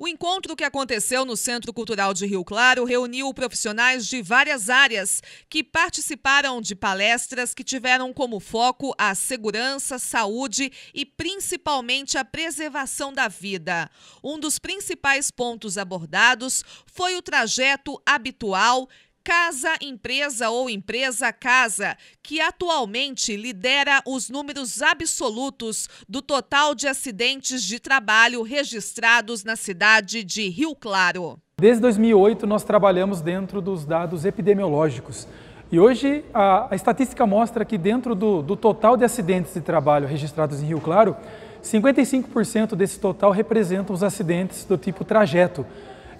O encontro que aconteceu no Centro Cultural de Rio Claro reuniu profissionais de várias áreas que participaram de palestras que tiveram como foco a segurança, saúde e principalmente a preservação da vida. Um dos principais pontos abordados foi o trajeto habitual Casa Empresa ou Empresa Casa, que atualmente lidera os números absolutos do total de acidentes de trabalho registrados na cidade de Rio Claro. Desde 2008, nós trabalhamos dentro dos dados epidemiológicos. E hoje, a, a estatística mostra que, dentro do, do total de acidentes de trabalho registrados em Rio Claro, 55% desse total representam os acidentes do tipo trajeto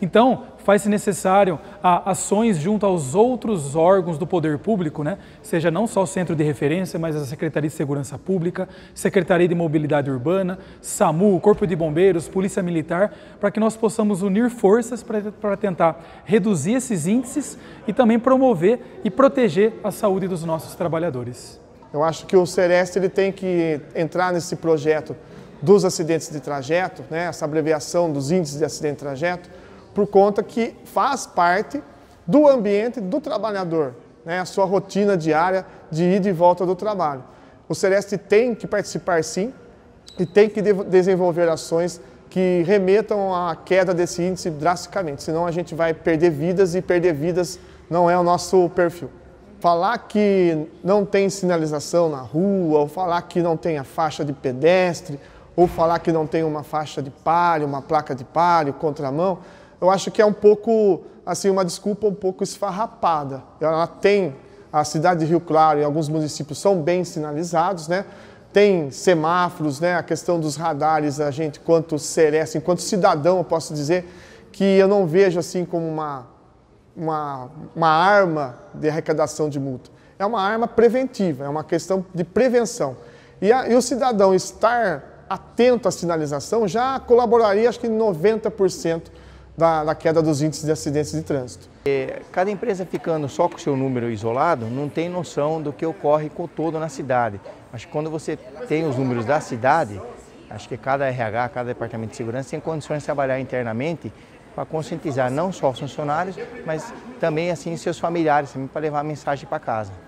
então, faz-se necessário ações junto aos outros órgãos do poder público, né? seja não só o centro de referência, mas a Secretaria de Segurança Pública, Secretaria de Mobilidade Urbana, SAMU, Corpo de Bombeiros, Polícia Militar, para que nós possamos unir forças para tentar reduzir esses índices e também promover e proteger a saúde dos nossos trabalhadores. Eu acho que o CERES ele tem que entrar nesse projeto dos acidentes de trajeto, né? essa abreviação dos índices de acidente de trajeto, por conta que faz parte do ambiente do trabalhador, né? a sua rotina diária de ida e volta do trabalho. O Celeste tem que participar sim e tem que de desenvolver ações que remetam à queda desse índice drasticamente, senão a gente vai perder vidas e perder vidas não é o nosso perfil. Falar que não tem sinalização na rua, ou falar que não tem a faixa de pedestre, ou falar que não tem uma faixa de pare, uma placa de pare, contramão, eu acho que é um pouco, assim, uma desculpa um pouco esfarrapada. Ela tem, a cidade de Rio Claro e alguns municípios são bem sinalizados, né? Tem semáforos, né? A questão dos radares, a gente, quanto serece, enquanto é, assim, cidadão, eu posso dizer que eu não vejo assim como uma, uma, uma arma de arrecadação de multa. É uma arma preventiva, é uma questão de prevenção. E, a, e o cidadão estar atento à sinalização já colaboraria, acho que 90% da, da queda dos índices de acidentes de trânsito. É, cada empresa ficando só com o seu número isolado não tem noção do que ocorre com todo na cidade. Acho que quando você tem os números da cidade, acho que cada RH, cada departamento de segurança tem condições de trabalhar internamente para conscientizar não só os funcionários, mas também assim seus familiares, também para levar a mensagem para casa.